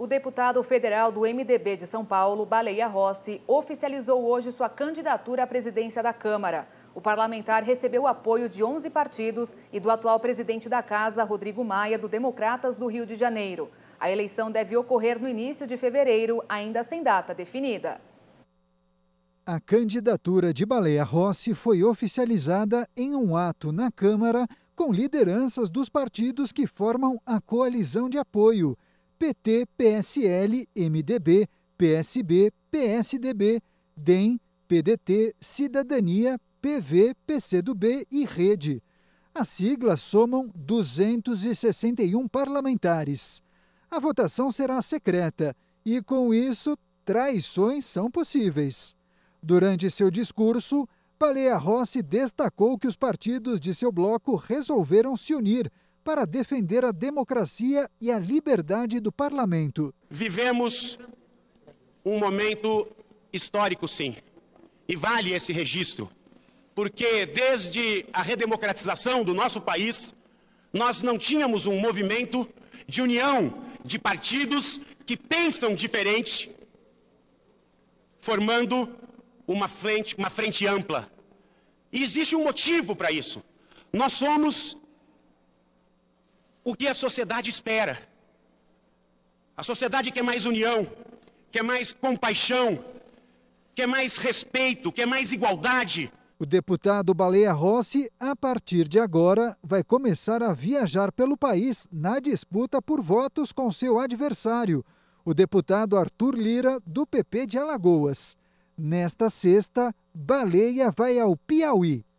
O deputado federal do MDB de São Paulo, Baleia Rossi, oficializou hoje sua candidatura à presidência da Câmara. O parlamentar recebeu o apoio de 11 partidos e do atual presidente da Casa, Rodrigo Maia, do Democratas do Rio de Janeiro. A eleição deve ocorrer no início de fevereiro, ainda sem data definida. A candidatura de Baleia Rossi foi oficializada em um ato na Câmara com lideranças dos partidos que formam a coalizão de apoio PT, PSL, MDB, PSB, PSDB, DEM, PDT, Cidadania, PV, PCdoB e Rede. As siglas somam 261 parlamentares. A votação será secreta e, com isso, traições são possíveis. Durante seu discurso, Baleia Rossi destacou que os partidos de seu bloco resolveram se unir para defender a democracia e a liberdade do parlamento. Vivemos um momento histórico, sim, e vale esse registro, porque desde a redemocratização do nosso país, nós não tínhamos um movimento de união de partidos que pensam diferente, formando uma frente, uma frente ampla. E existe um motivo para isso. Nós somos o que a sociedade espera. A sociedade quer mais união, quer mais compaixão, quer mais respeito, quer mais igualdade. O deputado Baleia Rossi, a partir de agora, vai começar a viajar pelo país na disputa por votos com seu adversário, o deputado Arthur Lira, do PP de Alagoas. Nesta sexta, Baleia vai ao Piauí